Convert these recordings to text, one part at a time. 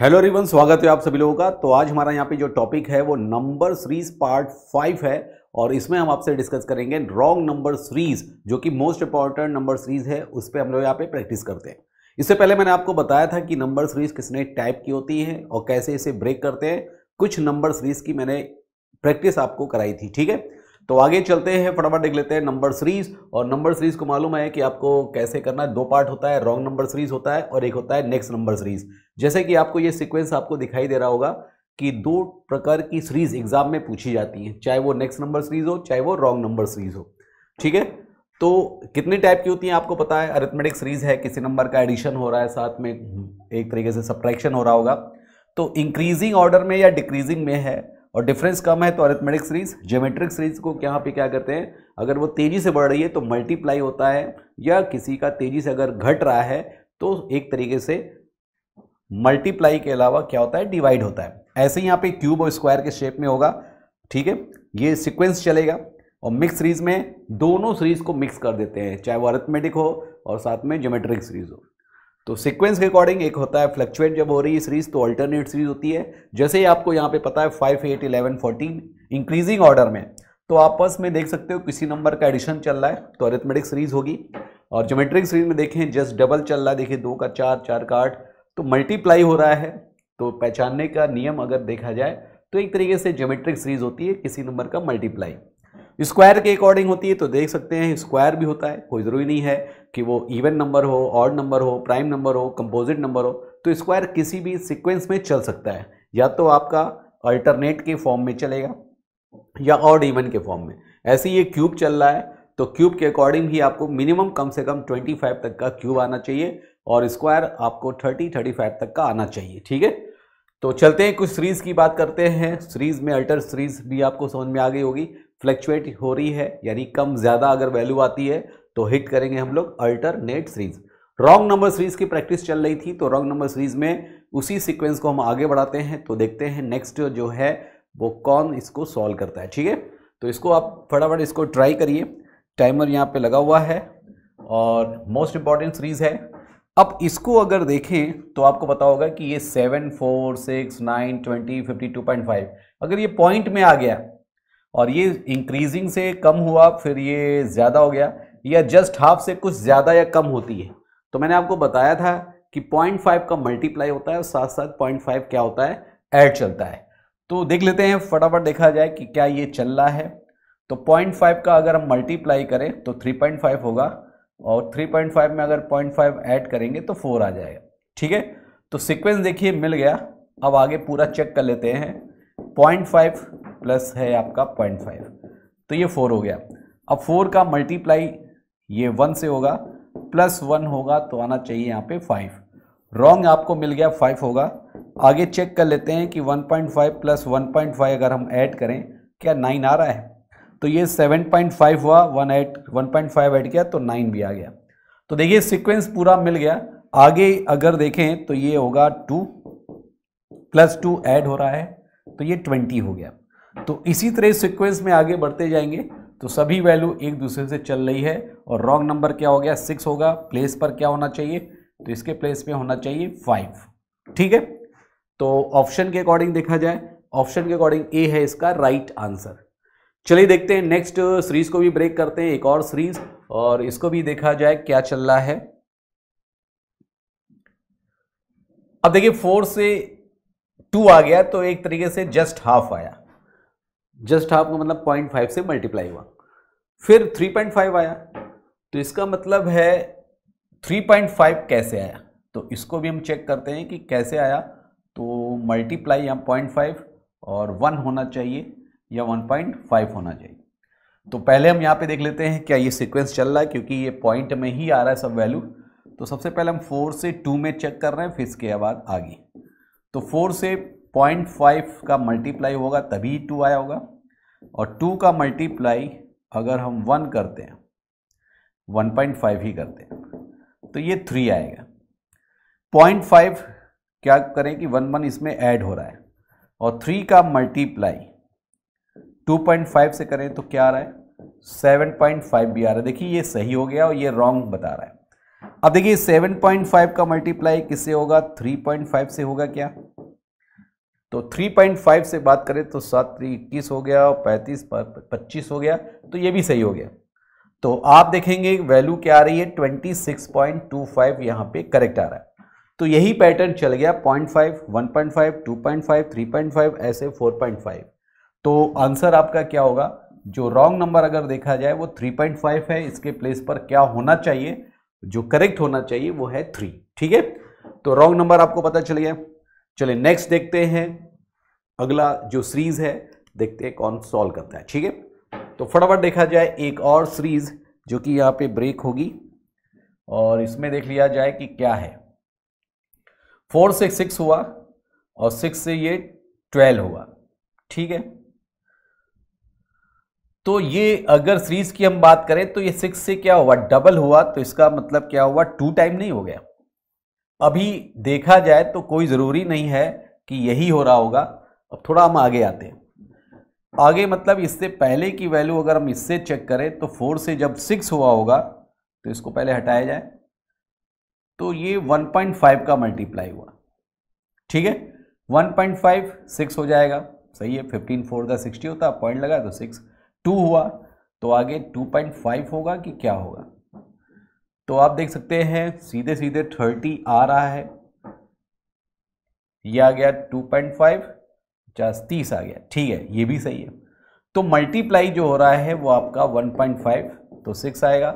hello रिवन स्वागत है आप सभी लोगों का तो आज हमारा यहाँ पे जो टॉपिक है वो नंबर सीरीज पार्ट फाइव है और इसमें हम आपसे डिस्कस करेंगे रॉन्ग नंबर सीरीज जो कि मोस्ट इंपॉर्टेंट नंबर सीरीज है उस पर हम लोग यहाँ पे प्रैक्टिस करते हैं इससे पहले मैंने आपको बताया था कि नंबर सीरीज किसने टाइप की होती है और कैसे इसे ब्रेक करते हैं कुछ नंबर सीरीज की मैंने प्रैक्टिस आपको कराई थी ठीक है तो आगे चलते हैं फटाफट देख लेते हैं नंबर सीरीज और नंबर सीरीज को मालूम है कि आपको कैसे करना है दो पार्ट होता है रॉन्ग नंबर सीरीज होता है और एक होता है नेक्स्ट नंबर सीरीज जैसे कि आपको ये सीक्वेंस आपको दिखाई दे रहा होगा कि दो प्रकार की सीरीज एग्जाम में पूछी जाती है चाहे वो नेक्स्ट नंबर सीरीज हो चाहे वो रॉन्ग नंबर सीरीज हो ठीक है तो कितने टाइप की होती हैं आपको पता है अरिथमेटिक सीरीज है किसी नंबर का एडिशन हो रहा है साथ में एक तरीके से सब्ट्रैक्शन हो रहा होगा तो इंक्रीजिंग ऑर्डर में या डिक्रीजिंग में है और डिफरेंस कम है तो अरिथमेटिक सीरीज जोमेट्रिक सीरीज को यहाँ पे क्या करते हैं अगर वो तेज़ी से बढ़ रही है तो मल्टीप्लाई होता है या किसी का तेज़ी से अगर घट रहा है तो एक तरीके से मल्टीप्लाई के अलावा क्या होता है डिवाइड होता है ऐसे ही यहाँ पे क्यूब और स्क्वायर के शेप में होगा ठीक है ये सिक्वेंस चलेगा और मिक्स सीरीज में दोनों सीरीज को मिक्स कर देते हैं चाहे वो अरिथमेटिक हो और साथ में जोमेट्रिक सीरीज हो तो सीक्वेंस के अकॉर्डिंग एक होता है फ्लक्चुएट जब हो रही है सीरीज तो अल्टरनेट सीरीज होती है जैसे ही आपको यहाँ पे पता है five eight eleven fourteen increasing order में तो आपस में देख सकते हो किसी नंबर का एडिशन चल रहा है तो अरिथमेटिक सीरीज होगी और जोमेट्रिक सीरीज में देखें जस्ट डबल चल रहा है देखिए दो का चार चार का आठ तो मल्टीप्लाई हो रहा है तो पहचानने का नियम अगर देखा जाए तो एक तरीके से जोमेट्रिक सीरीज होती है किसी नंबर का मल्टीप्लाई स्क्वायर के अकॉर्डिंग होती है तो देख सकते हैं स्क्वायर भी होता है कोई ज़रूरी नहीं है कि वो इवन नंबर हो ऑड नंबर हो प्राइम नंबर हो कंपोजिट नंबर हो तो स्क्वायर किसी भी सिक्वेंस में चल सकता है या तो आपका अल्टरनेट के फॉर्म में चलेगा या ऑड इवन के फॉर्म में ऐसे ये क्यूब चल रहा है तो क्यूब के अकॉर्डिंग भी आपको मिनिमम कम से कम 25 तक का क्यूब आना चाहिए और स्क्वायर आपको 30 35 तक का आना चाहिए ठीक है तो चलते हैं कुछ सीरीज़ की बात करते हैं सीरीज़ में अल्टर सीरीज़ भी आपको समझ में आ गई होगी फ्लैक्चुएट हो रही है यानी कम ज़्यादा अगर वैल्यू आती है तो हिट करेंगे हम लोग alternate series wrong number series की प्रैक्टिस चल रही थी तो रॉन्ग नंबर सीरीज में उसी सीक्वेंस को हम आगे बढ़ाते हैं तो देखते हैं नेक्स्ट जो है वो कौन इसको सॉल्व करता है ठीक है तो इसको आप फटाफट इसको ट्राई करिए टाइमर यहाँ पे लगा हुआ है और मोस्ट इम्पॉर्टेंट सीरीज़ है अब इसको अगर देखें तो आपको पता होगा कि ये seven four six nine twenty fifty two point five अगर ये पॉइंट में आ गया और ये इंक्रीजिंग से कम हुआ फिर ये ज़्यादा हो गया या जस्ट हाफ से कुछ ज़्यादा या कम होती है तो मैंने आपको बताया था कि पॉइंट फाइव का मल्टीप्लाई होता है और साथ साथ पॉइंट फाइव क्या होता है ऐड चलता है तो देख लेते हैं फटाफट देखा जाए कि क्या ये चल रहा है तो पॉइंट फाइव का अगर हम मल्टीप्लाई करें तो थ्री पॉइंट फाइव होगा और थ्री पॉइंट फाइव में अगर पॉइंट फाइव ऐड करेंगे तो फोर आ जाएगा ठीक है तो सीक्वेंस देखिए मिल गया अब आगे पूरा चेक कर लेते हैं पॉइंट फाइव प्लस है आपका पॉइंट फाइव तो ये फोर हो गया अब फोर का मल्टीप्लाई ये वन से होगा प्लस वन होगा तो आना चाहिए यहाँ पे फाइव रॉन्ग आपको मिल गया फाइव होगा आगे चेक कर लेते हैं कि one point five plus one point five अगर हम ऐड करें क्या नाइन आ रहा है तो ये सेवन पॉइंट फाइव हुआ one eight one point five add किया तो नाइन भी आ गया तो देखिए सिक्वेंस पूरा मिल गया आगे अगर देखें तो ये होगा टू प्लस टू ऐड हो रहा है तो ये ट्वेंटी हो गया तो इसी तरह सिक्वेंस में आगे बढ़ते जाएंगे तो सभी वैल्यू एक दूसरे से चल रही है और रॉन्ग नंबर क्या हो गया सिक्स होगा प्लेस पर क्या होना चाहिए तो इसके प्लेस पे होना चाहिए फाइव ठीक है तो ऑप्शन के अकॉर्डिंग देखा जाए ऑप्शन के अकॉर्डिंग ए है इसका राइट आंसर चलिए देखते हैं नेक्स्ट सीरीज को भी ब्रेक करते हैं एक और सीरीज और इसको भी देखा जाए क्या चल रहा है अब देखिए फोर से टू आ गया तो एक तरीके से जस्ट हाफ आया जस्ट हाफ का मतलब पॉइंट फाइव से मल्टीप्लाई हुआ फिर थ्री पॉइंट फाइव आया तो इसका मतलब है थ्री पॉइंट फाइव कैसे आया तो इसको भी हम चेक करते हैं कि कैसे आया तो मल्टीप्लाई या पॉइंट फाइव और वन होना चाहिए या वन पॉइंट फाइव होना चाहिए तो पहले हम यहाँ पे देख लेते हैं क्या ये सिक्वेंस चल रहा है क्योंकि ये पॉइंट में ही आ रहा है सब वैल्यू तो सबसे पहले हम फोर से टू में चेक कर रहे हैं फिर इसके बाद आगे तो फोर से पॉइंट फाइव का मल्टीप्लाई होगा तभी टू आया होगा और टू का मल्टीप्लाई अगर हम वन करते हैं वन पॉइंट फाइव ही करते हैं तो ये थ्री आएगा पॉइंट फाइव क्या करें कि वन वन इसमें ऐड हो रहा है और थ्री का मल्टीप्लाई टू पॉइंट फाइव से करें तो क्या आ रहा है सेवन पॉइंट फाइव भी आ रहा है देखिए ये सही हो गया और ये रॉन्ग बता रहा है अब देखिए सेवन पॉइंट फाइव का मल्टीप्लाई किससे होगा थ्री पॉइंट फाइव से होगा क्या तो 3.5 से बात करें तो सात थ्री इक्कीस हो गया और पैंतीस पच्चीस हो गया तो ये भी सही हो गया तो आप देखेंगे वैल्यू क्या आ रही है 26.25 यहाँ पे करेक्ट आ रहा है तो यही पैटर्न चल गया 0.5, 1.5, 2.5, 3.5 ऐसे 4.5 तो आंसर आपका क्या होगा जो रॉन्ग नंबर अगर देखा जाए वो 3.5 है इसके प्लेस पर क्या होना चाहिए जो करेक्ट होना चाहिए वो है थ्री ठीक है तो रॉन्ग नंबर आपको पता चल गया चले नेक्स्ट देखते हैं अगला जो सीरीज है देखते हैं कौन सॉल्व करता है ठीक है तो फटाफट देखा जाए एक और सीरीज जो कि यहाँ पे ब्रेक होगी और इसमें देख लिया जाए कि क्या है फोर से सिक्स हुआ और सिक्स से ये ट्वेल्व हुआ ठीक है तो ये अगर सीरीज की हम बात करें तो ये सिक्स से क्या हुआ डबल हुआ तो इसका मतलब क्या हुआ टू टाइम नहीं हो गया अभी देखा जाए तो कोई ज़रूरी नहीं है कि यही हो रहा होगा अब थोड़ा हम आगे आते हैं आगे मतलब इससे पहले की वैल्यू अगर हम इससे चेक करें तो फोर से जब सिक्स हुआ होगा तो इसको पहले हटाया जाए तो ये 1.5 का मल्टीप्लाई हुआ ठीक है 1.5 सिक्स हो जाएगा सही है 15 फोर का 60 होता पॉइंट लगा तो सिक्स टू हुआ तो आगे 2.5 होगा कि क्या होगा तो आप देख सकते हैं सीधे सीधे थर्टी आ रहा है ये आ गया टू पॉइंट फाइव पचास तीस आ गया ठीक है ये भी सही है तो मल्टीप्लाई जो हो रहा है वो आपका वन पॉइंट फाइव तो सिक्स आएगा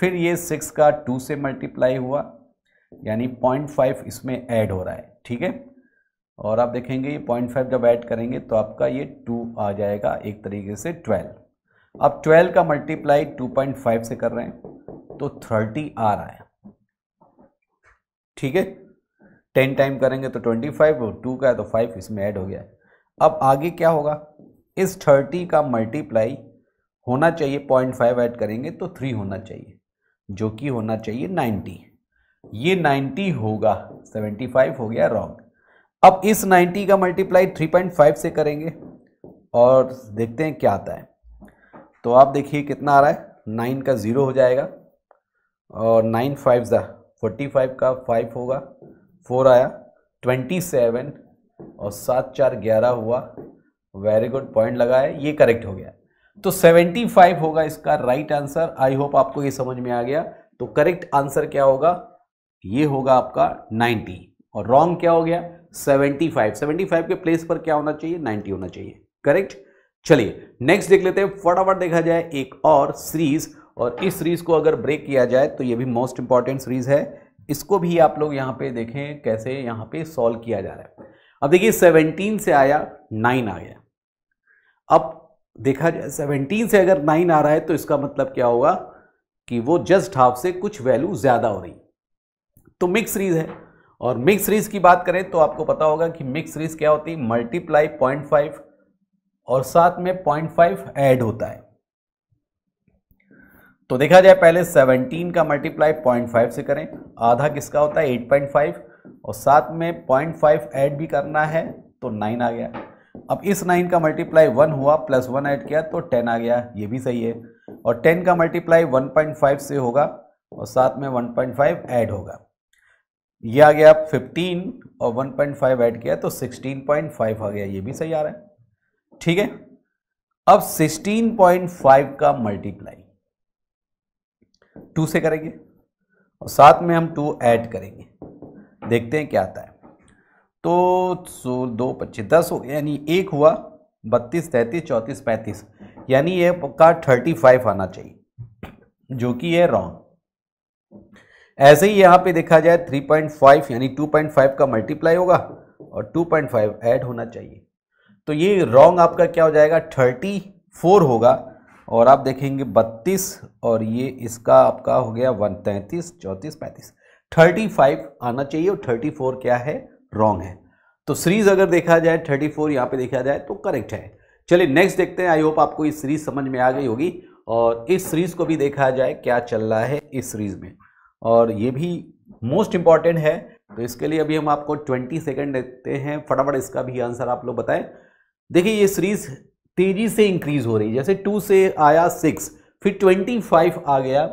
फिर ये सिक्स का टू से मल्टीप्लाई हुआ यानी पॉइंट फाइव इसमें ऐड हो रहा है ठीक है और आप देखेंगे ये पॉइंट फाइव जब ऐड करेंगे तो आपका ये टू आ जाएगा एक तरीके से ट्वेल्व अब ट्वेल्व का मल्टीप्लाई टू पॉइंट फाइव से कर रहे हैं तो थर्टी आ रहा है ठीक है टेन टाइम करेंगे तो ट्वेंटी फाइव और टू का है तो फाइव इसमें ऐड हो गया अब आगे क्या होगा इस थर्टी का मल्टीप्लाई होना चाहिए पॉइंट फाइव ऐड करेंगे तो थ्री होना चाहिए जो कि होना चाहिए नाइन्टी ये नाइन्टी होगा सेवेंटी फाइव हो गया रॉन्ग अब इस नाइन्टी का मल्टीप्लाई थ्री पॉइंट फाइव से करेंगे और देखते हैं क्या आता है तो आप देखिए कितना आ रहा है नाइन का ज़ीरो हो जाएगा और नाइन फाइव ज़ा फोर्टी फाइव का फाइव होगा फोर आया ट्वेंटी सेवन और सात चार ग्यारह हुआ वेरी गुड पॉइंट लगा है ये करेक्ट हो गया तो सेवेंटी फाइव होगा इसका राइट आंसर आई होप आपको ये समझ में आ गया तो करेक्ट आंसर क्या होगा ये होगा आपका नाइन्टी और रॉन्ग क्या हो गया सेवेंटी फाइव सेवेंटी फाइव के प्लेस पर क्या होना चाहिए नाइन्टी होना चाहिए करेक्ट चलिए नेक्स्ट देख लेते हैं फटाफट देखा जाए एक और सीरीज और इस सीरीज़ को अगर ब्रेक किया जाए तो ये भी मोस्ट इंपॉर्टेंट सीरीज़ है इसको भी आप लोग यहाँ पे देखें कैसे यहाँ पे सॉल्व किया जा रहा है अब देखिए 17 से आया 9 आ गया अब देखा जाए 17 से अगर 9 आ रहा है तो इसका मतलब क्या होगा कि वो जस्ट हाफ से कुछ वैल्यू ज़्यादा हो रही तो मिक्स सीरीज है और मिक्स सीरीज की बात करें तो आपको पता होगा कि मिक्स सीरीज क्या होती है मल्टीप्लाई पॉइंट फाइव और साथ में पॉइंट फाइव ऐड होता है तो देखा जाए पहले 17 का मल्टीप्लाई 0.5 से करें आधा किसका होता है 8.5 और साथ में 0.5 ऐड भी करना है तो 9 आ गया अब इस 9 का मल्टीप्लाई 1 हुआ प्लस 1 ऐड किया तो 10 आ गया ये भी सही है और 10 का मल्टीप्लाई 1.5 से होगा और साथ में 1.5 ऐड होगा ये आ गया 15 और 1.5 ऐड किया तो 16.5 आ गया ये भी सही आ रहा है ठीक है अब सिक्सटीन का मल्टीप्लाई टू से करेंगे और साथ में हम टू ऐड करेंगे देखते हैं क्या आता है तो सो दो पच्चीस दस हो यानी एक हुआ बत्तीस तैंतीस चौंतीस पैंतीस यानी ये का थर्टी फाइव आना चाहिए जो कि ये रॉन्ग ऐसे ही यहाँ पे देखा जाए थ्री पॉइंट फाइव यानी टू पॉइंट फाइव का मल्टीप्लाई होगा और टू पॉइंट फाइव ऐड होना चाहिए तो ये रॉन्ग आपका क्या हो जाएगा थर्टी फोर होगा और आप देखेंगे बत्तीस और ये इसका आपका हो गया वन तैंतीस चौंतीस पैंतीस थर्टी फाइव आना चाहिए और थर्टी फोर क्या है रॉन्ग है तो सीरीज अगर देखा जाए थर्टी फोर यहाँ पर देखा जाए तो करेक्ट है चलिए नेक्स्ट देखते हैं आई होप आपको इस सीरीज समझ में आ गई होगी और इस सीरीज को भी देखा जाए क्या चल रहा है इस सीरीज में और ये भी मोस्ट इम्पॉर्टेंट है तो इसके लिए अभी हम आपको 20 सेकंड देते हैं फटाफट इसका भी आंसर आप लोग बताएं देखिए ये सीरीज तेजी से इंक्रीज हो रही जैसे टू से आया सिक्स फिर ट्वेंटी फाइव आ गया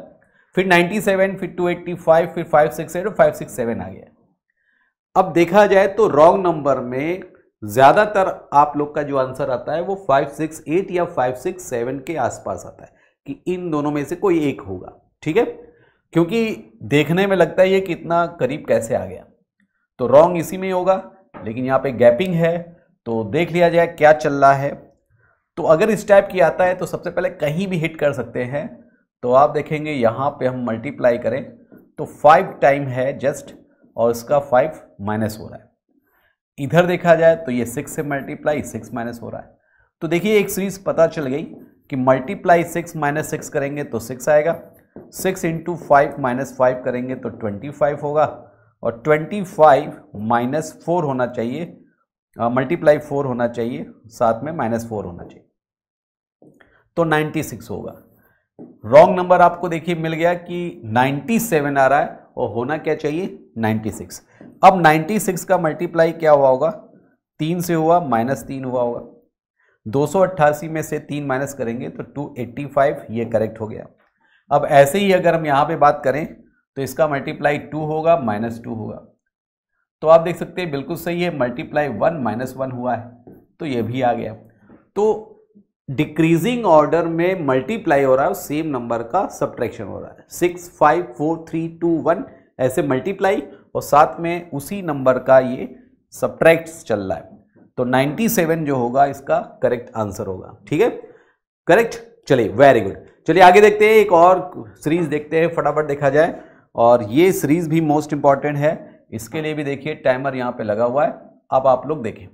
फिर नाइन्टी सेवन फिर टू एट्टी फाइव फिर five six eight five six seven आ गया अब देखा जाए तो रॉन्ग नंबर में ज़्यादातर आप लोग का जो आंसर आता है वो फाइव सिक्स एट या फाइव सिक्स सेवन के आसपास आता है कि इन दोनों में से कोई एक होगा ठीक है क्योंकि देखने में लगता है ये कितना करीब कैसे आ गया तो रॉन्ग इसी में होगा लेकिन यहाँ पे गैपिंग है तो देख लिया जाए क्या चल रहा है तो अगर इस टाइप की आता है तो सबसे पहले कहीं भी हिट कर सकते हैं तो आप देखेंगे यहाँ पे हम मल्टीप्लाई करें तो फाइव टाइम है जस्ट और इसका फाइव माइनस हो रहा है इधर देखा जाए तो ये सिक्स से मल्टीप्लाई सिक्स माइनस हो रहा है तो देखिए एक सीरीज पता चल गई कि मल्टीप्लाई सिक्स माइनस सिक्स करेंगे तो सिक्स आएगा six into five minus five करेंगे तो ट्वेंटी फाइव होगा और ट्वेंटी फाइव माइनस फोर होना चाहिए मल्टीप्लाई फोर होना चाहिए साथ में माइनस फोर होना चाहिए तो नाइन्टी सिक्स होगा रॉन्ग नंबर आपको देखिए मिल गया कि नाइन्टी सेवन आ रहा है और होना क्या चाहिए नाइन्टी सिक्स अब नाइन्टी सिक्स का मल्टीप्लाई क्या हुआ होगा तीन से हुआ माइनस तीन हुआ होगा दो सौ अट्ठासी में से तीन माइनस करेंगे तो टू एट्टी फाइव ये करेक्ट हो गया अब ऐसे ही अगर हम यहाँ पे बात करें तो इसका मल्टीप्लाई टू होगा माइनस टू होगा तो आप देख सकते हैं बिल्कुल सही है मल्टीप्लाई वन माइनस वन हुआ है तो ये भी आ गया तो डिक्रीजिंग ऑर्डर में मल्टीप्लाई हो रहा है सेम नंबर का सब्ट्रैक्शन हो रहा है six five four three two one ऐसे मल्टीप्लाई और साथ में उसी नंबर का ये सब्ट्रैक्ट चल रहा है तो सेवन जो होगा इसका करेक्ट आंसर होगा ठीक है करेक्ट चलिए वेरी गुड चलिए आगे देखते हैं एक और सीरीज देखते हैं फटाफट देखा जाए और ये सीरीज भी मोस्ट इंपॉर्टेंट है इसके लिए भी देखिए टाइमर यहाँ पे लगा हुआ है अब आप लोग देखें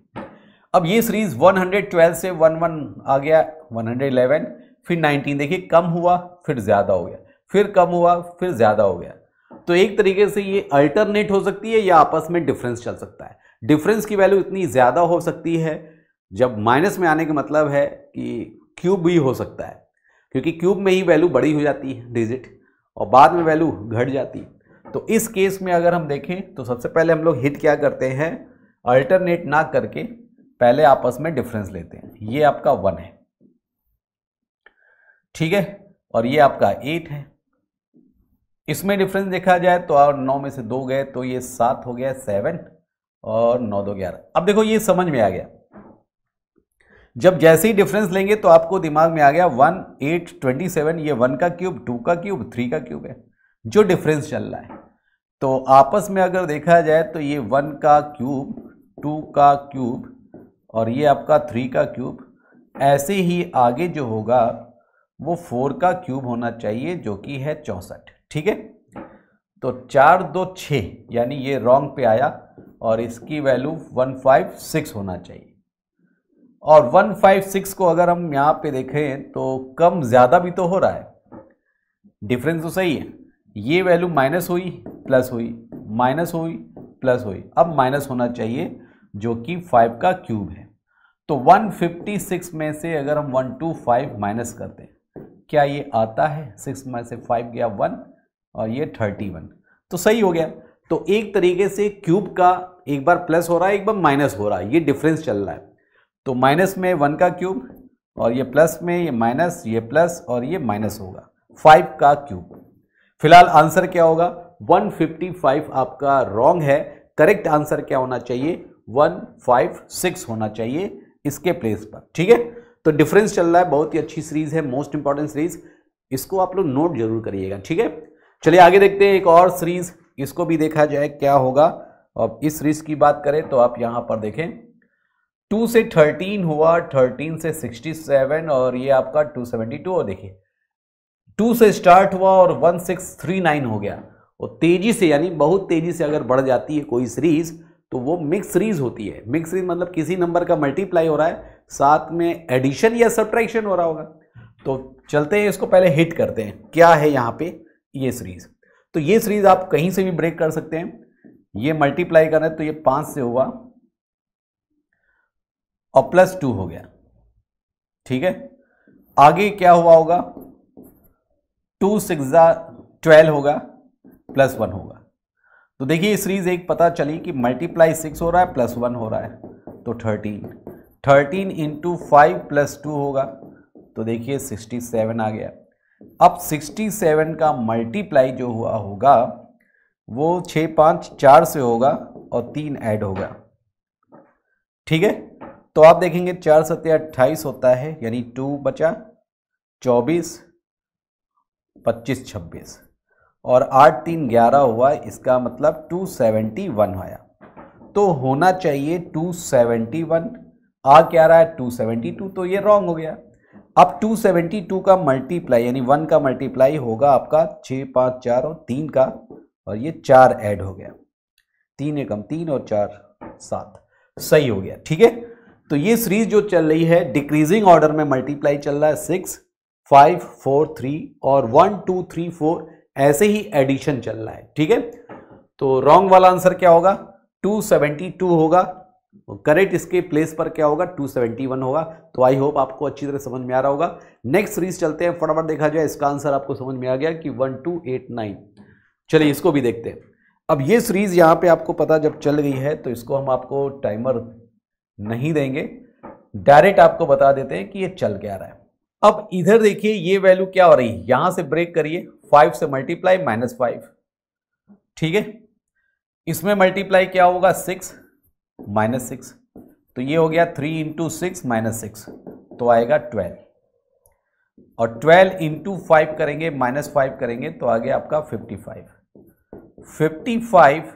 अब ये सीरीज 112 से 11 आ गया 111 फिर 19 देखिए कम हुआ फिर ज़्यादा हो गया फिर कम हुआ फिर ज़्यादा हो गया तो एक तरीके से ये अल्टरनेट हो सकती है या आपस में डिफरेंस चल सकता है डिफरेंस की वैल्यू इतनी ज़्यादा हो सकती है जब माइनस में आने का मतलब है कि क्यूब भी हो सकता है क्योंकि क्यूब में ही वैल्यू बड़ी हो जाती है डिजिट और बाद में वैल्यू घट जाती है तो इस केस में अगर हम देखें तो सबसे पहले हम लोग हिट क्या करते हैं अल्टरनेट ना करके पहले आपस में डिफरेंस लेते हैं ये आपका वन है ठीक है और ये आपका एट है इसमें डिफरेंस देखा जाए तो और नौ में से दो गए तो ये सात हो गया सेवन और नौ दो ग्यारह अब देखो ये समझ में आ गया जब जैसे ही डिफरेंस लेंगे तो आपको दिमाग में आ गया वन एट ट्वेंटी सेवन ये वन का क्यूब टू का क्यूब थ्री का क्यूब है जो डिफरेंस चल रहा है तो आपस में अगर देखा जाए तो ये वन का क्यूब टू का क्यूब और ये आपका थ्री का क्यूब ऐसे ही आगे जो होगा वो फोर का क्यूब होना चाहिए जो कि है चौंसठ ठीक है तो चार दो छः यानी ये रॉन्ग पे आया और इसकी वैल्यू वन फाइव सिक्स होना चाहिए और वन फाइव सिक्स को अगर हम यहाँ पे देखें तो कम ज़्यादा भी तो हो रहा है डिफरेंस तो सही है ये वैल्यू माइनस हुई प्लस हुई माइनस हुई प्लस हुई अब माइनस होना चाहिए जो कि फाइव का क्यूब है तो 156 में से अगर हम 125 माइनस करते हैं क्या ये आता है सिक्स में से फाइव गया वन और ये 31 तो सही हो गया तो एक तरीके से क्यूब का एक बार प्लस हो रहा है एक बार माइनस हो रहा है ये डिफरेंस चल रहा है तो माइनस में वन का क्यूब और ये प्लस में ये माइनस ये प्लस और ये माइनस होगा फाइव का क्यूब फिलहाल आंसर क्या होगा 155 आपका रॉन्ग है करेक्ट आंसर क्या होना चाहिए 156 होना चाहिए इसके प्लेस पर ठीक है तो डिफरेंस चल रहा है बहुत ही अच्छी सीरीज है मोस्ट इंपॉर्टेंट सीरीज इसको आप लोग नोट जरूर करिएगा ठीक है चलिए आगे देखते हैं एक और सीरीज इसको भी देखा जाए क्या होगा और इस सीरीज की बात करें तो आप यहां पर देखें टू से थर्टीन हुआ थर्टीन से सिक्सटी सेवन और ये आपका टू सेवेंटी टू और देखिए टू से स्टार्ट हुआ और वन सिक्स थ्री नाइन हो गया और तेज़ी से यानी बहुत तेज़ी से अगर बढ़ जाती है कोई सीरीज़ तो वो मिक्स सीरीज होती है मिक्स सीरीज मतलब किसी नंबर का मल्टीप्लाई हो रहा है साथ में एडिशन या सब्ट्रैक्शन हो रहा होगा तो चलते हैं इसको पहले हिट करते हैं क्या है यहाँ पे ये सीरीज तो ये सीरीज आप कहीं से भी ब्रेक कर सकते हैं ये मल्टीप्लाई करें तो ये पांच से हुआ और प्लस टू हो गया ठीक है आगे क्या हुआ होगा टू सिक्स ट्वेल्व होगा प्लस वन होगा तो देखिए सीरीज एक पता चली कि मल्टीप्लाई सिक्स हो रहा है प्लस वन हो रहा है तो thirteen thirteen into five plus two होगा तो देखिए सिक्सटी सेवन आ गया अब सिक्सटी सेवन का मल्टीप्लाई जो हुआ होगा वो छः पाँच चार से होगा और तीन ऐड होगा ठीक है तो आप देखेंगे चार सत्या अट्ठाईस होता है यानी टू बचा चौबीस पच्चीस छब्बीस और आठ तीन ग्यारह हुआ इसका मतलब टू सेवेंटी वन आया तो होना चाहिए टू सेवेंटी वन आ क्या रहा है टू सेवेंटी टू तो ये रॉन्ग हो गया अब टू सेवेंटी टू का मल्टीप्लाई यानी वन का मल्टीप्लाई होगा आपका छः पाँच चार और तीन का और ये चार ऐड हो गया तीन एकम तीन और चार सात सही हो गया ठीक है तो ये सीरीज जो चल रही है डिक्रीजिंग ऑर्डर में मल्टीप्लाई चल रहा है सिक्स फाइव फोर थ्री और वन टू थ्री फोर ऐसे ही एडिशन चल रहा है ठीक है तो रॉन्ग वाला आंसर क्या होगा 272 होगा करेक्ट इसके प्लेस पर क्या होगा 271 होगा तो आई होप आपको अच्छी तरह समझ में आ रहा होगा नेक्स्ट सीरीज चलते हैं फटाफट देखा जाए इसका आंसर आपको समझ में आ गया कि 1289 चलिए इसको भी देखते हैं अब ये सीरीज यहाँ पे आपको पता जब चल गई है तो इसको हम आपको टाइमर नहीं देंगे डायरेक्ट आपको बता देते हैं कि ये चल क्या रहा है अब इधर देखिए ये वैल्यू क्या हो रही है यहां से ब्रेक करिए फाइव से मल्टीप्लाई माइनस फाइव ठीक है इसमें मल्टीप्लाई क्या होगा सिक्स माइनस सिक्स तो ये हो गया three into six minus six तो आएगा ट्वेल्व और ट्वेल्व इंटू फाइव करेंगे माइनस फाइव करेंगे तो आ गया आपका fifty five fifty five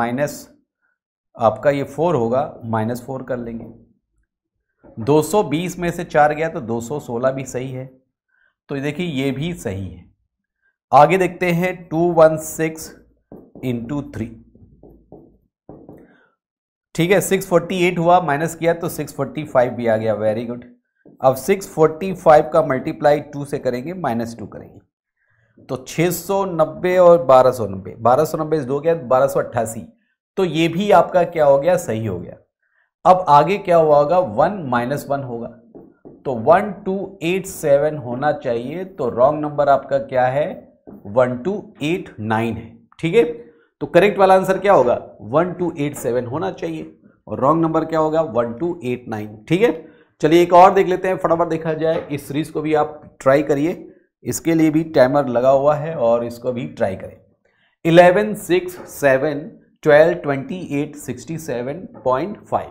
minus आपका ये फोर होगा माइनस फोर कर लेंगे 220 में से चार गया तो 216 भी सही है तो देखिए ये भी सही है आगे देखते हैं 216 वन सिक्स इंटू थ्री ठीक है 648 हुआ माइनस किया तो 645 भी आ गया वेरी गुड अब 645 का मल्टीप्लाई 2 से करेंगे माइनस टू करेंगे तो 690 और 1290 1290 सौ नब्बे दो गया बारह तो ये भी आपका क्या हो गया सही हो गया अब आगे क्या हुआ होगा वन माइनस वन होगा तो वन टू एट सेवन होना चाहिए तो रॉन्ग नंबर आपका क्या है वन टू एट नाइन है ठीक है तो करेक्ट वाला आंसर क्या होगा वन टू एट सेवन होना चाहिए और रॉन्ग नंबर क्या होगा वन टू एट नाइन ठीक है चलिए एक और देख लेते हैं फटाफट देखा जाए इस सीरीज को भी आप ट्राई करिए इसके लिए भी टाइमर लगा हुआ है और इसको भी ट्राई करें eleven six seven twelve twenty eight sixty seven point five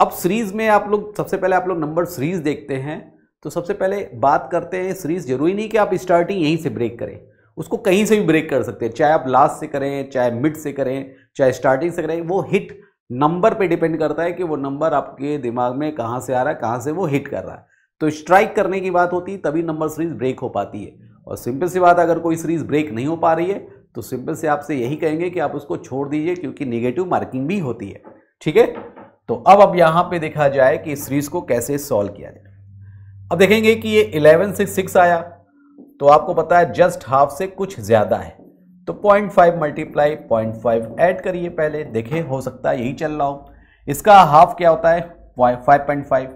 अब सीरीज में आप लोग सबसे पहले आप लोग नंबर सीरीज देखते हैं तो सबसे पहले बात करते हैं सीरीज जरूरी नहीं कि आप स्टार्टिंग यहीं से ब्रेक करें उसको कहीं से भी ब्रेक कर सकते हैं चाहे आप लास्ट से करें चाहे मिड से करें चाहे स्टार्टिंग से करें वो हिट नंबर पे डिपेंड करता है कि वो नंबर आपके दिमाग में कहाँ से आ रहा है कहाँ से वो हिट कर रहा है तो स्ट्राइक करने की बात होती है तभी नंबर सीरीज ब्रेक हो पाती है और सिंपल सी बात अगर कोई सीरीज ब्रेक नहीं हो पा रही है तो सिंपल से आपसे यही कहेंगे कि आप उसको छोड़ दीजिए क्योंकि निगेटिव मार्किंग भी होती है ठीक है तो अब अब यहां पे देखा जाए कि इस सीरीज को कैसे सॉल्व किया जाए अब देखेंगे कि ये इलेवन से सिक्स आया तो आपको पता है जस्ट हाफ से कुछ ज़्यादा है तो point five multiply point five add करिए पहले देखें हो सकता है यही चल रहा हो इसका हाफ क्या होता है five point five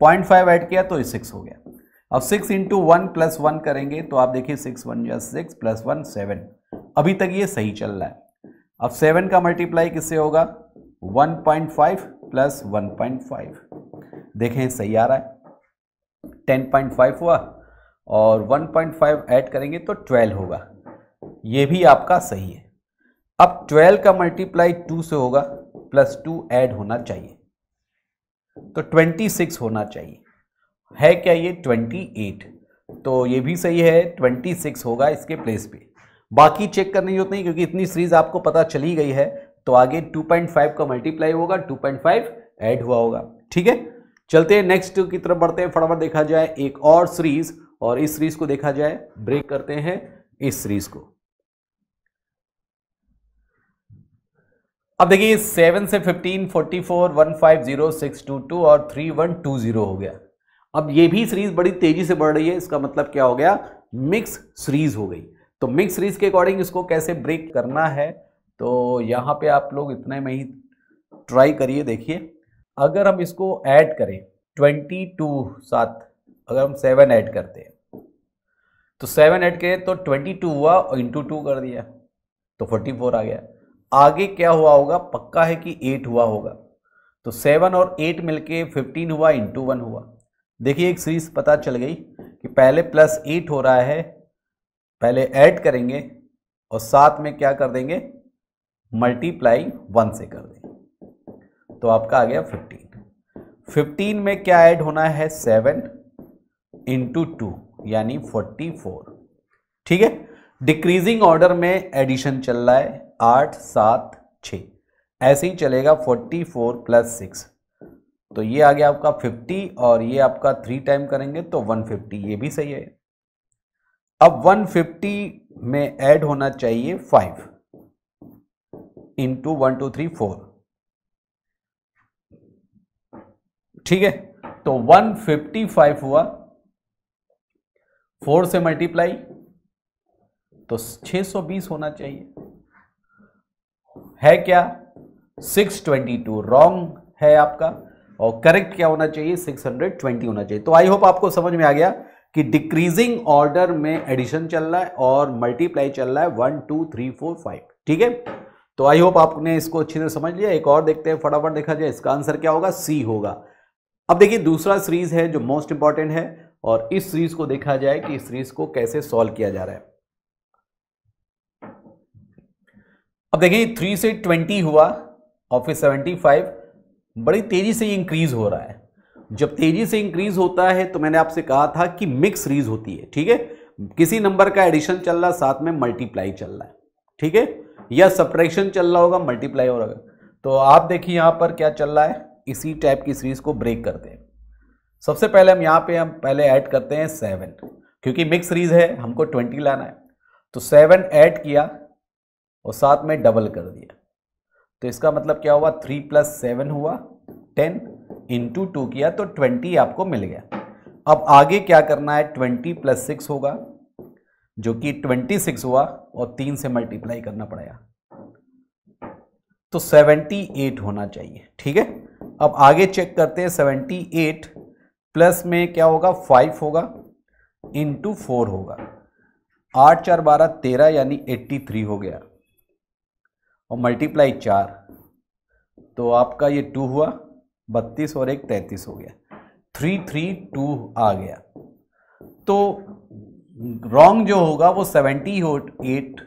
point five add किया तो ये सिक्स हो गया अब six into one plus one करेंगे तो आप देखिए सिक्स वन या सिक्स प्लस वन सेवन अभी तक ये सही चल रहा है अब सेवन का मल्टीप्लाई किससे होगा one point five plus one point five देखें सही आ रहा है टेन पॉइंट फाइव हुआ और वन पॉइंट फाइव ऐड करेंगे तो ट्वेल्व होगा ये भी आपका सही है अब ट्वेल्व का मल्टीप्लाई टू से होगा प्लस टू ऐड होना चाहिए तो ट्वेंटी सिक्स होना चाहिए है क्या ये ट्वेंटी एट तो ये भी सही है ट्वेंटी सिक्स होगा इसके प्लेस पे बाकी चेक करने की जरूरत नहीं क्योंकि इतनी सीरीज आपको पता चली गई है तो आगे 2.5 का मल्टीप्लाई होगा 2.5 ऐड हुआ होगा ठीक है चलते हैं नेक्स्ट की तरफ बढ़ते हैं फटाफट देखा जाए एक और सीरीज और इस सीरीज को देखा जाए ब्रेक करते हैं इस सीरीज को अब देखिए सेवन से fifteen forty four one five zero six two two और थ्री वन टू जीरो हो गया अब ये भी सीरीज बड़ी तेजी से बढ़ रही है इसका मतलब क्या हो गया मिक्स सीरीज हो गई तो मिक्स सीरीज के अकॉर्डिंग इसको कैसे ब्रेक करना है तो यहाँ पे आप लोग इतने में ही ट्राई करिए देखिए अगर हम इसको ऐड करें ट्वेंटी टू सात अगर हम सेवन ऐड करते हैं तो सेवन ऐड करें तो ट्वेंटी टू हुआ और इंटू टू कर दिया तो फोर्टी फोर आ गया आगे क्या हुआ होगा पक्का है कि एट हुआ होगा तो सेवन और एट मिलके फिफ्टीन हुआ इंटू वन हुआ देखिए एक सीरीज पता चल गई कि पहले प्लस एट हो रहा है पहले ऐड करेंगे और साथ में क्या कर देंगे मल्टीप्लाई वन से कर दें तो आपका आ गया फिफ्टीन फिफ्टीन में क्या ऐड होना है सेवन इंटू टू यानी फोर्टी फोर ठीक है डिक्रीजिंग ऑर्डर में एडिशन चल रहा है आठ सात छ ऐसे ही चलेगा फोर्टी फोर प्लस सिक्स तो ये आ गया आपका फिफ्टी और ये आपका थ्री टाइम करेंगे तो वन फिफ्टी ये भी सही है अब वन फिफ्टी में ऐड होना चाहिए five into one two three four ठीक है तो 155 हुआ फोर से मल्टीप्लाई तो 620 होना चाहिए है क्या 622 रॉन्ग है आपका और करेक्ट क्या होना चाहिए 620 होना चाहिए तो आई होप आपको समझ में आ गया कि डिक्रीजिंग ऑर्डर में एडिशन चल रहा है और मल्टीप्लाई चल रहा है one two three four five ठीक है तो आई होप आपने इसको अच्छी तरह समझ लिया एक और देखते हैं फटाफट देखा जाए इसका आंसर क्या होगा सी होगा अब देखिए दूसरा सीरीज है जो मोस्ट इंपॉर्टेंट है और इस सीरीज को देखा जाए कि इस सीरीज को कैसे सॉल्व किया जा रहा है अब देखिए थ्री से ट्वेंटी हुआ और फिर सेवेंटी फाइव बड़ी तेजी से इंक्रीज हो रहा है जब तेजी से इंक्रीज होता है तो मैंने आपसे कहा था कि मिक्स सीरीज होती है ठीक है किसी नंबर का एडिशन चल रहा है साथ में मल्टीप्लाई चल रहा है ठीक है या सप्रेक्शन चल रहा होगा मल्टीप्लाई हो रहा होगा तो आप देखिए यहाँ पर क्या चल रहा है इसी टाइप की सीरीज को ब्रेक करते हैं सबसे पहले हम यहाँ पे हम पहले ऐड करते हैं सेवन क्योंकि मिक्स सीरीज है हमको ट्वेंटी लाना है तो सेवन ऐड किया और साथ में डबल कर दिया तो इसका मतलब क्या हुआ थ्री प्लस सेवन हुआ टेन इंटू टू किया तो ट्वेंटी आपको मिल गया अब आगे क्या करना है ट्वेंटी प्लस सिक्स होगा जो कि 26 हुआ और तीन से मल्टीप्लाई करना पड़ेगा तो 78 होना चाहिए ठीक है अब आगे चेक करते हैं 78 प्लस में क्या होगा 5 होगा इंटू फोर होगा आठ चार बारह तेरह यानी 83 हो गया और मल्टीप्लाई चार तो आपका ये टू हुआ बत्तीस और एक तैतीस हो गया थ्री थ्री टू आ गया तो रॉन्ग जो होगा वो सेवेंटी हो एट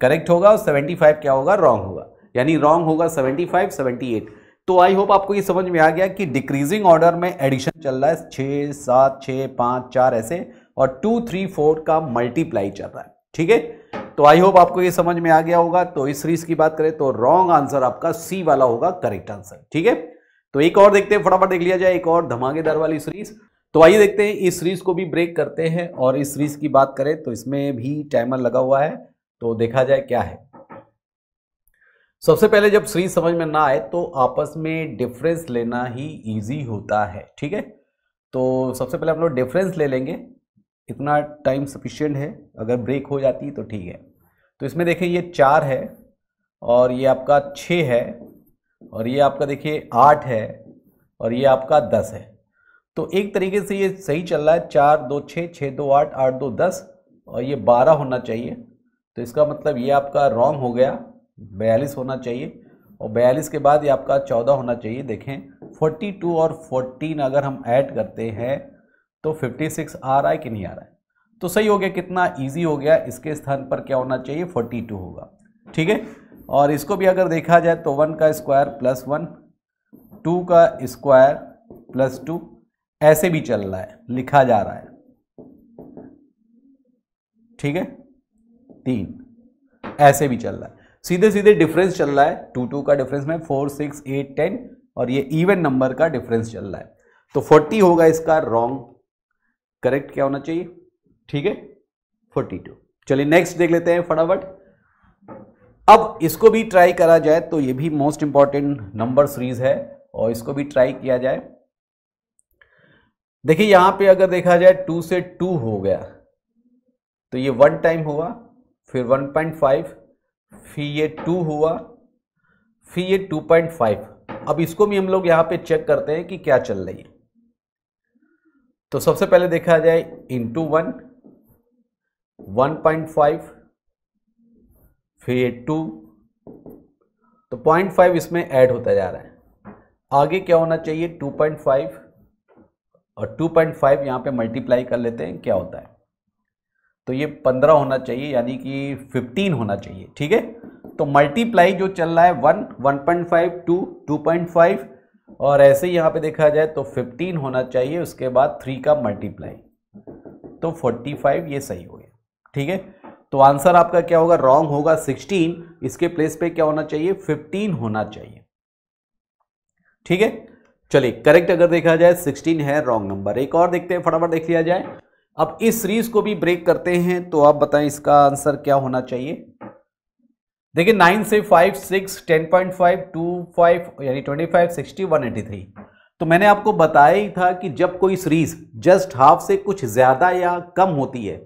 करेक्ट होगा और सेवेंटी फाइव क्या होगा रॉन्ग होगा यानी रॉन्ग होगा सेवेंटी फाइव सेवेंटी एट तो आई होप आपको ये समझ में आ गया कि डिक्रीजिंग ऑर्डर में एडिशन चल रहा है छः सात छः पाँच चार ऐसे और टू थ्री फोर का मल्टीप्लाई चल रहा है ठीक है तो आई होप आपको ये समझ में आ गया होगा तो इस सीरीज की बात करें तो रॉन्ग आंसर आपका सी वाला होगा करेक्ट आंसर ठीक है तो एक और देखते हैं फटाफट देख लिया जाए एक और धमाकेदार वाली सीरीज तो आइए देखते हैं इस सीरीज को भी ब्रेक करते हैं और इस सीरीज की बात करें तो इसमें भी टाइमर लगा हुआ है तो देखा जाए क्या है सबसे पहले जब सीरीज समझ में ना आए तो आपस में डिफरेंस लेना ही इजी होता है ठीक है तो सबसे पहले हम लोग डिफरेंस ले लेंगे इतना टाइम सफिशियंट है अगर ब्रेक हो जाती तो ठीक है तो इसमें देखिए ये चार है और ये आपका छः है और ये आपका देखिए आठ है और ये आपका दस है तो एक तरीके से ये सही चल रहा है चार दो छः छः दो आठ आठ दो दस और ये बारह होना चाहिए तो इसका मतलब ये आपका रॉन्ग हो गया बयालीस होना चाहिए और बयालीस के बाद ये आपका चौदह होना चाहिए देखें फोर्टी टू और फोर्टीन अगर हम ऐड करते हैं तो फिफ्टी सिक्स आ रहा है कि नहीं आ रहा है तो सही हो गया कितना ईजी हो गया इसके स्थान पर क्या होना चाहिए फोर्टी टू होगा ठीक है और इसको भी अगर देखा जाए तो वन का स्क्वायर प्लस वन टू का स्क्वायर प्लस टू ऐसे भी चल रहा है लिखा जा रहा है ठीक है तीन ऐसे भी चल रहा है सीधे सीधे डिफरेंस चल रहा है टू टू का डिफरेंस में फोर सिक्स एट टेन और ये इवन नंबर का डिफरेंस चल रहा है तो फोर्टी होगा इसका रॉन्ग करेक्ट क्या होना चाहिए ठीक है फोर्टी टू चलिए नेक्स्ट देख लेते हैं फटाफट अब इसको भी ट्राई करा जाए तो ये भी मोस्ट इंपॉर्टेंट नंबर सीरीज है और इसको भी ट्राई किया जाए देखिए यहां पे अगर देखा जाए टू से टू हो गया तो ये वन टाइम हुआ फिर वन पॉइंट फाइव फिर ये टू हुआ फिर ये टू पॉइंट फाइव अब इसको भी हम लोग यहां पे चेक करते हैं कि क्या चल रही है तो सबसे पहले देखा जाए into one one point five फिर ये टू तो पॉइंट फाइव इसमें ऐड होता जा रहा है आगे क्या होना चाहिए टू पॉइंट फाइव और 2.5 पॉइंट यहाँ पर मल्टीप्लाई कर लेते हैं क्या होता है तो ये 15 होना चाहिए यानी कि 15 होना चाहिए ठीक है तो मल्टीप्लाई जो चल रहा है 1, 1.5, पॉइंट फाइव और ऐसे ही यहाँ पे देखा जाए तो 15 होना चाहिए उसके बाद 3 का मल्टीप्लाई तो 45 ये सही हो गया ठीक है तो आंसर आपका क्या होगा रॉन्ग होगा 16 इसके प्लेस पे क्या होना चाहिए 15 होना चाहिए ठीक है चलिए करेक्ट अगर देखा जाए 16 है रॉन्ग नंबर एक और देखते हैं फटाफट देख लिया जाए अब इस सीरीज को भी ब्रेक करते हैं तो आप बताएं इसका आंसर क्या होना चाहिए देखिए नाइन से five six ten point five two five यानी twenty five sixty one eighty three तो मैंने आपको बताया ही था कि जब कोई सीरीज जस्ट हाफ से कुछ ज़्यादा या कम होती है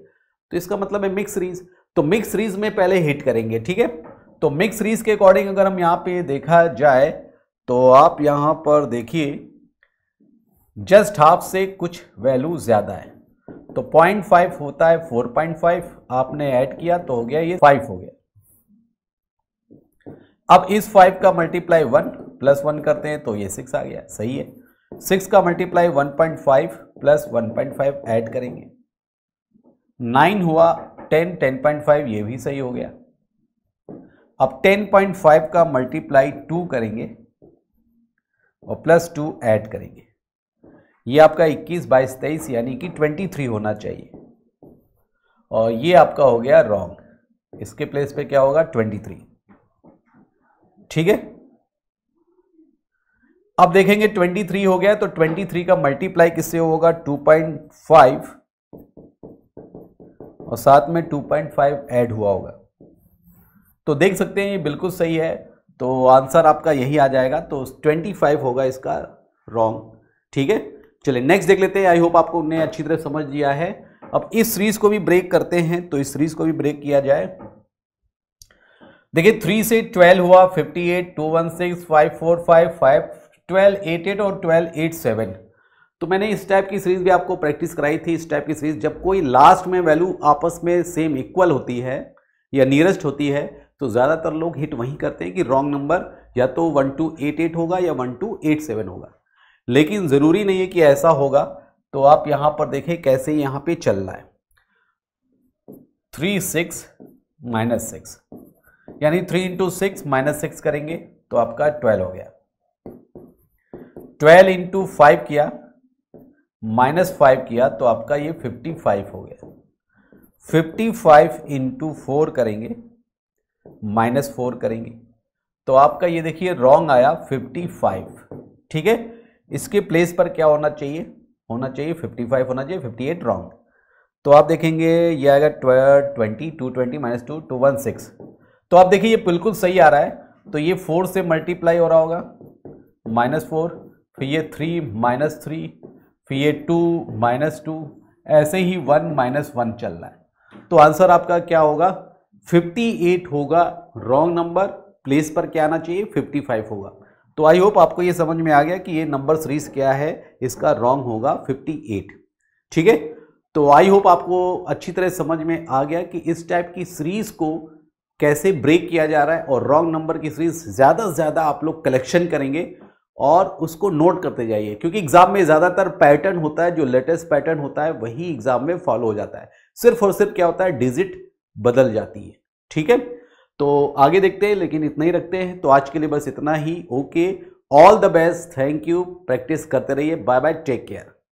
तो इसका मतलब है मिक्स सीरीज तो मिक्स सीरीज में पहले हिट करेंगे ठीक है तो मिक्स सीरीज के अकॉर्डिंग अगर हम यहाँ पे देखा जाए तो आप यहाँ पर देखिए जस्ट हाफ से कुछ वैल्यू ज़्यादा है तो पॉइंट फाइव होता है फोर पॉइंट फाइव आपने ऐड किया तो हो गया ये फाइव हो गया अब इस फाइव का मल्टीप्लाई वन प्लस वन करते हैं तो ये सिक्स आ गया सही है सिक्स का multiply one point five plus one point five add करेंगे नाइन हुआ टेन टेन पॉइंट फाइव ये भी सही हो गया अब टेन पॉइंट फाइव का मल्टीप्लाई टू करेंगे और प्लस टू ऐड करेंगे ये आपका 21 बाईस तेईस यानी कि 23 होना चाहिए और ये आपका हो गया रॉन्ग इसके प्लेस पे क्या होगा 23 ठीक है अब देखेंगे 23 हो गया तो 23 का मल्टीप्लाई किससे होगा 2.5 और साथ में 2.5 ऐड हुआ होगा तो देख सकते हैं ये बिल्कुल सही है तो आंसर आपका यही आ जाएगा तो 25 होगा इसका रॉन्ग ठीक है चलिए नेक्स्ट देख लेते हैं आई होप आपको उन्हें अच्छी तरह समझ लिया है अब इस सीरीज को भी ब्रेक करते हैं तो इस सीरीज को भी ब्रेक किया जाए देखिए थ्री से ट्वेल्व हुआ fifty eight two one six five four five five twelve eight eight और ट्वेल्व एट सेवन तो मैंने इस टाइप की सीरीज भी आपको प्रैक्टिस कराई थी इस टाइप की सीरीज जब कोई लास्ट में वैल्यू आपस में सेम इक्वल होती है या नियरेस्ट होती है तो ज़्यादातर लोग हिट वहीं करते हैं कि रॉन्ग नंबर या तो वन टू एट एट होगा या वन टू एट सेवन होगा लेकिन ज़रूरी नहीं है कि ऐसा होगा तो आप यहाँ पर देखें कैसे यहाँ पे चलना है थ्री सिक्स माइनस सिक्स यानी three into six minus six करेंगे तो आपका ट्वेल्व हो गया ट्वेल्व इंटू फाइव किया माइनस फाइव किया तो आपका ये फिफ्टी फाइव हो गया फिफ्टी फाइव इंटू फोर करेंगे माइनस फोर करेंगे तो आपका ये देखिए रॉन्ग आया फिफ्टी फाइव ठीक है इसके प्लेस पर क्या होना चाहिए होना चाहिए फिफ्टी फाइव होना चाहिए फिफ्टी एट रॉन्ग तो आप देखेंगे ये आएगा twenty two twenty minus two two one six तो आप देखिए ये बिल्कुल सही आ रहा है तो ये फोर से मल्टीप्लाई हो रहा होगा माइनस फोर फिर ये थ्री माइनस थ्री फिर ये टू माइनस टू ऐसे ही वन माइनस वन चल रहा है तो आंसर आपका क्या होगा 58 होगा रॉन्ग नंबर प्लेस पर क्या आना चाहिए 55 होगा तो आई होप आपको ये समझ में आ गया कि ये नंबर सीरीज क्या है इसका रॉन्ग होगा 58 ठीक है तो आई होप आपको अच्छी तरह समझ में आ गया कि इस टाइप की सीरीज को कैसे ब्रेक किया जा रहा है और रॉन्ग नंबर की सीरीज ज़्यादा से ज़्यादा आप लोग कलेक्शन करेंगे और उसको नोट करते जाइए क्योंकि एग्जाम में ज़्यादातर पैटर्न होता है जो लेटेस्ट पैटर्न होता है वही एग्जाम में फॉलो हो जाता है सिर्फ और सिर्फ क्या होता है डिजिट बदल जाती है ठीक है तो आगे देखते हैं लेकिन इतना ही रखते हैं तो आज के लिए बस इतना ही okay all the best thank you practice करते रहिए बाय बाय टेक केयर